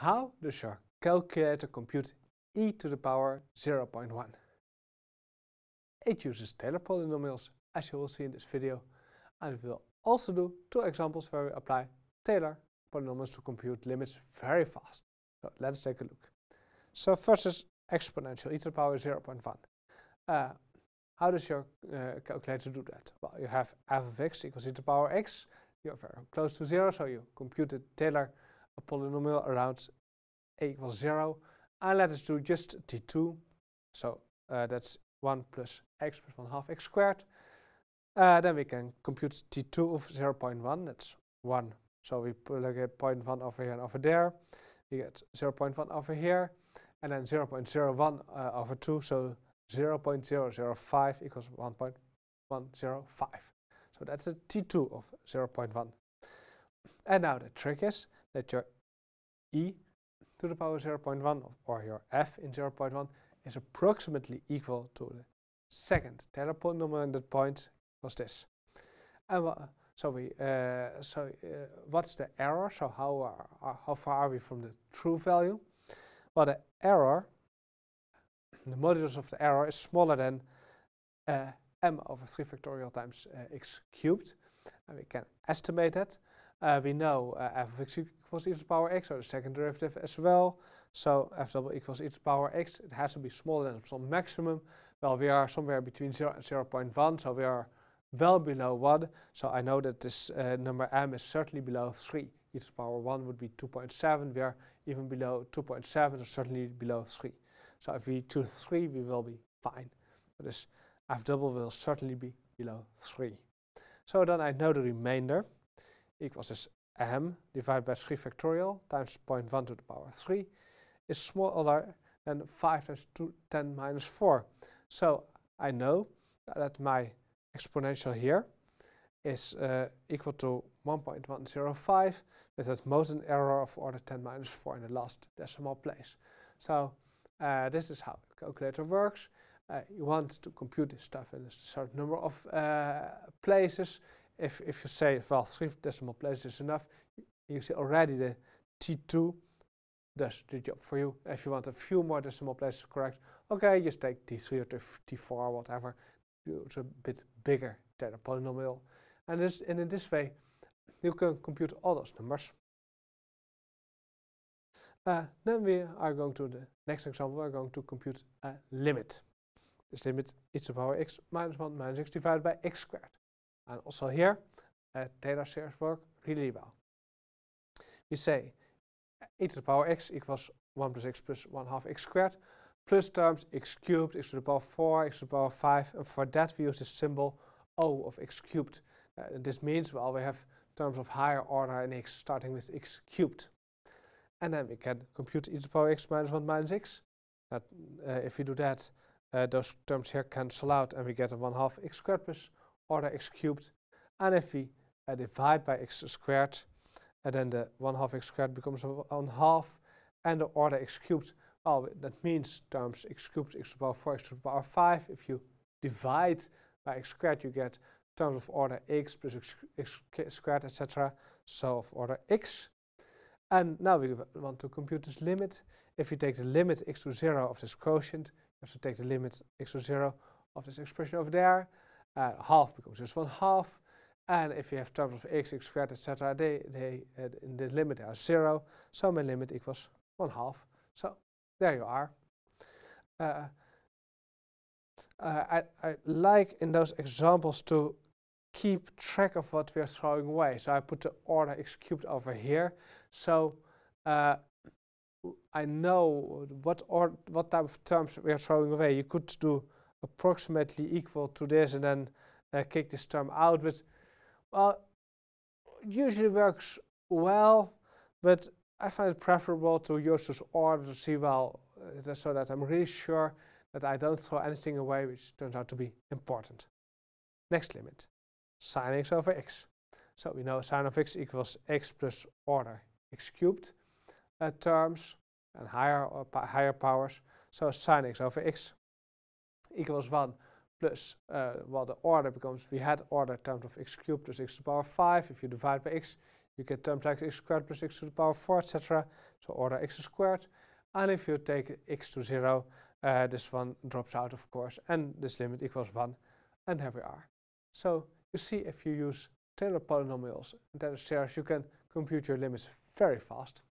how does your calculator compute e to the power 0.1? It uses Taylor polynomials, as you will see in this video, and it will also do two examples where we apply Taylor polynomials to compute limits very fast. So let's take a look. So first is exponential e to the power 0.1. Uh, how does your uh, calculator do that? Well, you have f of x equals e to the power x. You're very close to zero, so you compute the Taylor a polynomial around a equals 0. And let us do just t2. So uh, that's 1 plus x plus 1 half x squared. Uh, then we can compute t2 of 0 0.1. That's 1. So we plug a 0.1 over here and over there. We get 0 0.1 over here. And then 0 0.01 uh, over 2. So 0 0.005 equals 1.105. So that's a t2 of 0 0.1. And now the trick is that your e to the power 0.1 or your f in 0.1 is approximately equal to the second Taylor polynomial that point was this. And so we uh, so uh, what's the error? So how are, uh, uh, how far are we from the true value? Well, the error, the modulus of the error is smaller than uh, m over 3 factorial times x cubed. And we can estimate that. Uh, we know uh, f of x equals e to the power x, so the second derivative as well. So f double equals e to the power x, it has to be smaller than some maximum. Well, we are somewhere between 0 and 0 0.1, so we are well below 1. So I know that this uh, number m is certainly below 3. E to the power 1 would be 2.7. We are even below 2.7, or certainly below 3. So if we choose 3, we will be fine. But this f double will certainly be below 3. So then I know the remainder equals this m divided by 3 factorial times 0.1 to the power 3 is smaller than 5 times 2 10 minus 4. So I know that my exponential here is uh, equal to 1.105 with at most an error of order 10 minus 4 in the last decimal place. So uh, this is how a calculator works. Uh, you want to compute this stuff in a certain number of uh, places if, if you say, well, three decimal places is enough, you see already the T2 does the job for you. If you want a few more decimal places correct, okay, just take T3 or T4 or whatever. It's a bit bigger than a polynomial. And, this, and in this way, you can compute all those numbers. Uh, then we are going to the next example, we're going to compute a limit. This limit is to the power x minus 1 minus x divided by x squared. And also here, uh, data shares work really well. We say e to the power x equals 1 plus x plus 1 half x squared, plus terms x cubed, x to the power 4, x to the power 5, and for that we use the symbol O of x cubed. Uh, this means, well, we have terms of higher order in x, starting with x cubed. And then we can compute e to the power x minus 1 minus x. That, uh, if we do that, uh, those terms here cancel out, and we get a 1 half x squared plus order x cubed. And if we uh, divide by x squared, and uh, then the 1 half x squared becomes 1 half, and the order x cubed, well, oh, that means times x cubed, x to the power 4, x to the power 5. If you divide by x squared, you get terms of order x plus x, x squared, etc. So of order x. And now we want to compute this limit. If you take the limit x to 0 of this quotient, you have to take the limit x to 0 of this expression over there uh, half becomes just one half. And if you have terms of x, x squared, etc., they, they uh, in the limit are zero. So my limit equals one half. So there you are. Uh, uh I, I like in those examples to keep track of what we're throwing away. So I put the order x cubed over here. So uh, I know what or what type of terms we are throwing away. You could do approximately equal to this and then uh, kick this term out. But well, usually works well, but I find it preferable to use this order to see well, uh, so that I'm really sure that I don't throw anything away which turns out to be important. Next limit, sine x over x. So we know sine of x equals x plus order x cubed uh, terms and higher, uh, higher powers. So sine x over x equals 1 plus, uh, well, the order becomes, we had order terms of x cubed plus x to the power 5. If you divide by x, you get terms like x squared plus x to the power 4, etc. So order x squared. And if you take x to 0, uh, this one drops out, of course, and this limit equals 1. And here we are. So you see if you use Taylor polynomials and Taylor series, you can compute your limits very fast.